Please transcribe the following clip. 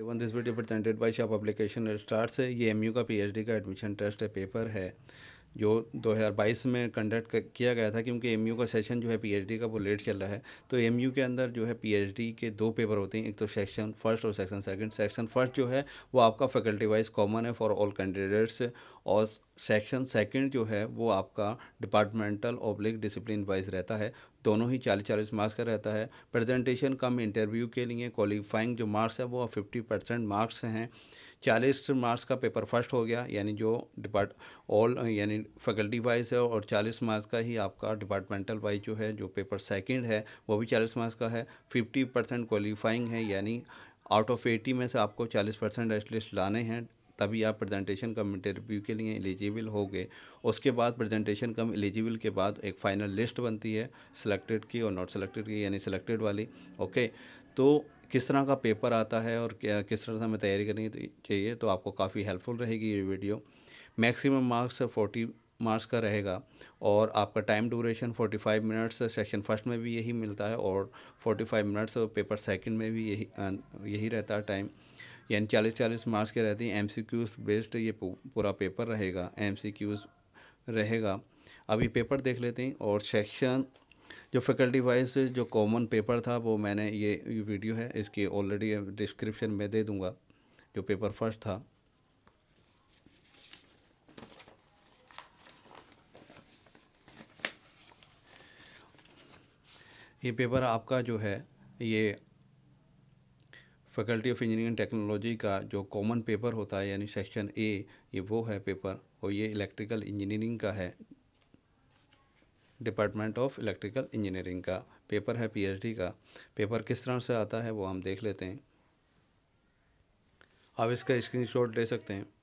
Avon this video presented by shop application start से ये MU का पीएचडी का एडमिशन टेस्ट पेपर है जो 2022 में कंडक्ट किया गया था क्योंकि यू का सेशन जो है डी का वो लेट चल रहा है तो यू के अंदर जो है डी के दो पेपर होते हैं एक तो सेक्शन फर्स्ट और सेक्शन सेकंड सेक्शन फर्स्ट जो है वो आपका फैकल्टी वाइज कॉमन है फॉर ऑल कैंडिडेट्स और सेक्शन सेकंड जो है वो आपका डिपार्टमेंटल ऑब्लिक डिसिप्लिन वाइज रहता है दोनों ही चालीस चालीस मार्क्स का रहता है प्रेजेंटेशन कम इंटरव्यू के लिए क्वालिफाइंग जो मार्क्स है वो फिफ्टी परसेंट मार्क्स हैं चालीस मार्क्स का पेपर फर्स्ट हो गया यानी जो डिपार्ट ऑल यानी फैकल्टी वाइज है और चालीस मार्क्स का ही आपका डिपार्टमेंटल वाइज जो है जो पेपर सेकेंड है वो भी चालीस मार्क्स का है फिफ्टी परसेंट क्वालिफाइंग है यानी आउट ऑफ एटी में से आपको चालीस परसेंट एटलीस्ट लाने हैं तभी आप प्रेजेंटेशन कम इंटरव्यू के लिए एलिजिबल हो गए उसके बाद प्रेजेंटेशन कम एलिजिबल के बाद एक फ़ाइनल लिस्ट बनती है सिलेक्टेड की और नॉट सिलेक्टेड की यानी सिलेक्टेड वाली ओके तो किस तरह का पेपर आता है और क्या किस तरह से हमें तैयारी करनी चाहिए तो आपको काफ़ी हेल्पफुल रहेगी ये video maximum marks forty marks का रहेगा और आपका time duration forty five minutes section first में भी यही मिलता है और forty five minutes paper second में भी यही यही रहता है टाइम यानी चालीस चालीस मार्क्स के रहते हैं एम सी क्यूज बेस्ड ये पूरा पेपर रहेगा एम सी क्यूज रहेगा अभी पेपर देख लेते हैं और सेक्शन जो फैकल्टी वाइज जो कॉमन पेपर था वो मैंने ये वीडियो है इसकी ऑलरेडी डिस्क्रिप्शन में दे दूँगा जो पेपर फर्स्ट था ये पेपर आपका जो है ये फैकल्टी ऑफ इंजीनियरिंग टेक्नोलॉजी का जो कॉमन पेपर होता है यानी सेक्शन ए ये वो है पेपर और ये इलेक्ट्रिकल इंजीनियरिंग का है डिपार्टमेंट ऑफ इलेक्ट्रिकल इंजीनियरिंग का पेपर है पीएचडी का पेपर किस तरह से आता है वो हम देख लेते हैं आप इसका स्क्रीनशॉट ले सकते हैं